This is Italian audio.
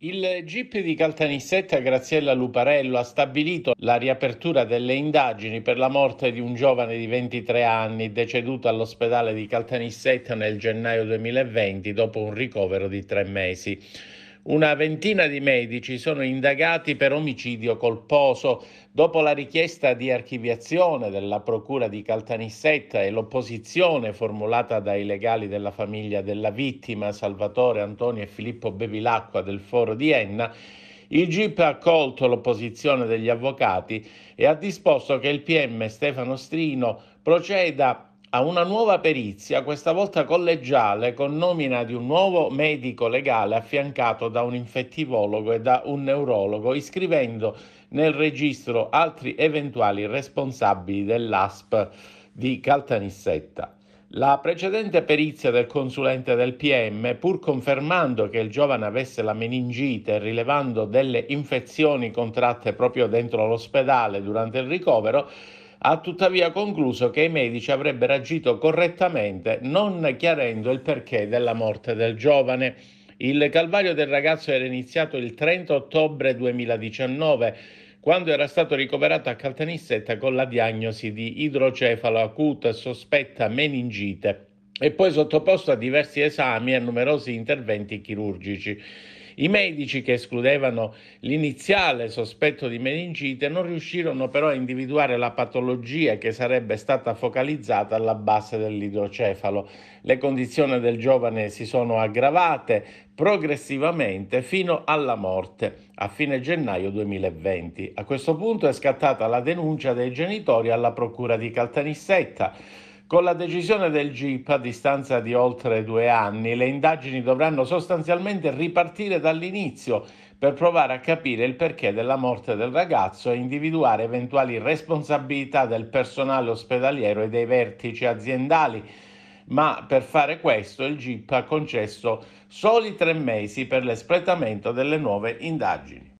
Il GIP di Caltanissetta Graziella Luparello ha stabilito la riapertura delle indagini per la morte di un giovane di 23 anni deceduto all'ospedale di Caltanissetta nel gennaio 2020 dopo un ricovero di tre mesi. Una ventina di medici sono indagati per omicidio colposo. Dopo la richiesta di archiviazione della Procura di Caltanissetta e l'opposizione formulata dai legali della famiglia della vittima, Salvatore, Antonio e Filippo Bevilacqua del Foro di Enna, il GIP ha accolto l'opposizione degli avvocati e ha disposto che il PM Stefano Strino proceda a una nuova perizia, questa volta collegiale, con nomina di un nuovo medico legale affiancato da un infettivologo e da un neurologo, iscrivendo nel registro altri eventuali responsabili dell'ASP di Caltanissetta. La precedente perizia del consulente del PM, pur confermando che il giovane avesse la meningite e rilevando delle infezioni contratte proprio dentro l'ospedale durante il ricovero, ha tuttavia concluso che i medici avrebbero agito correttamente non chiarendo il perché della morte del giovane. Il calvario del ragazzo era iniziato il 30 ottobre 2019 quando era stato ricoverato a Caltanissetta con la diagnosi di idrocefalo acuto e sospetta meningite e poi sottoposto a diversi esami e numerosi interventi chirurgici. I medici che escludevano l'iniziale sospetto di meningite non riuscirono però a individuare la patologia che sarebbe stata focalizzata alla base dell'idrocefalo. Le condizioni del giovane si sono aggravate progressivamente fino alla morte a fine gennaio 2020. A questo punto è scattata la denuncia dei genitori alla procura di Caltanissetta. Con la decisione del GIP, a distanza di oltre due anni, le indagini dovranno sostanzialmente ripartire dall'inizio per provare a capire il perché della morte del ragazzo e individuare eventuali responsabilità del personale ospedaliero e dei vertici aziendali. Ma per fare questo il GIP ha concesso soli tre mesi per l'espletamento delle nuove indagini.